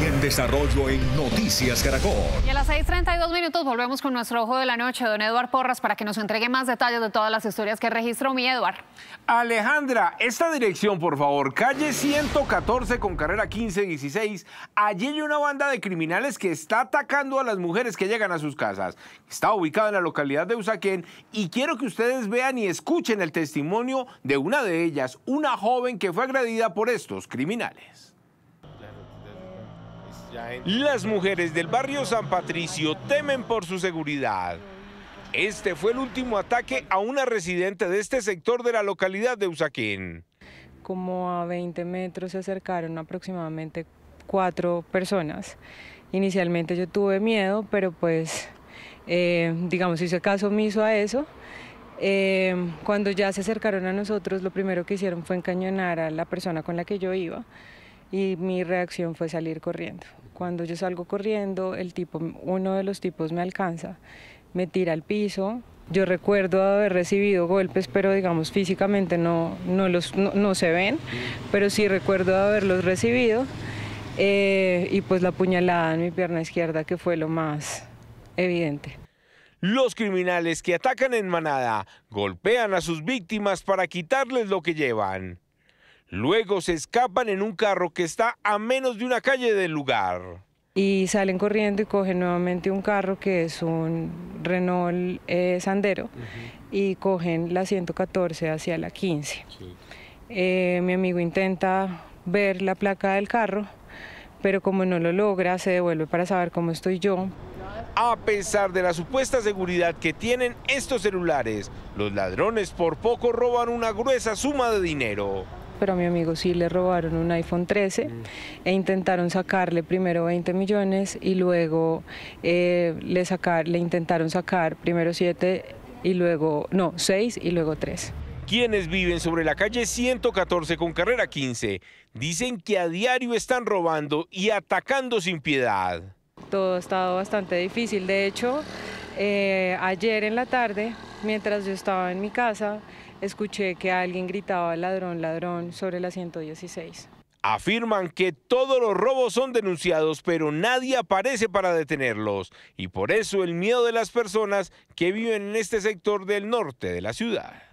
en desarrollo en Noticias Caracol. Y a las 6.32 minutos volvemos con nuestro ojo de la noche, don Eduard Porras, para que nos entregue más detalles de todas las historias que registró mi Eduard. Alejandra, esta dirección, por favor, calle 114 con carrera 1516. Allí hay una banda de criminales que está atacando a las mujeres que llegan a sus casas. Está ubicada en la localidad de Usaquén y quiero que ustedes vean y escuchen el testimonio de una de ellas, una joven que fue agredida por estos criminales. Las mujeres del barrio San Patricio temen por su seguridad. Este fue el último ataque a una residente de este sector de la localidad de Usaquén. Como a 20 metros se acercaron aproximadamente cuatro personas. Inicialmente yo tuve miedo, pero pues, eh, digamos, hice caso omiso a eso. Eh, cuando ya se acercaron a nosotros, lo primero que hicieron fue encañonar a la persona con la que yo iba y mi reacción fue salir corriendo. Cuando yo salgo corriendo, el tipo, uno de los tipos me alcanza, me tira al piso. Yo recuerdo haber recibido golpes, pero digamos físicamente no, no, no, se ven, pero sí recuerdo haberlos recibido. Eh, y pues la puñalada en mi pierna izquierda que fue lo más evidente. Los criminales que atacan en manada golpean a sus víctimas para quitarles lo que llevan. Luego se escapan en un carro que está a menos de una calle del lugar. Y salen corriendo y cogen nuevamente un carro que es un Renault eh, Sandero y cogen la 114 hacia la 15. Eh, mi amigo intenta ver la placa del carro, pero como no lo logra, se devuelve para saber cómo estoy yo. A pesar de la supuesta seguridad que tienen estos celulares, los ladrones por poco roban una gruesa suma de dinero pero a mi amigo sí le robaron un iPhone 13 mm. e intentaron sacarle primero 20 millones y luego eh, le, sacar, intentaron sacar primero 7 y luego, no, 6 y luego 3. Quienes viven sobre la calle 114 con carrera 15 dicen que a diario están robando y atacando sin piedad. Todo ha estado bastante difícil, de hecho, eh, ayer en la tarde, mientras yo estaba en mi casa, escuché que alguien gritaba ladrón, ladrón sobre la 116. Afirman que todos los robos son denunciados, pero nadie aparece para detenerlos. Y por eso el miedo de las personas que viven en este sector del norte de la ciudad.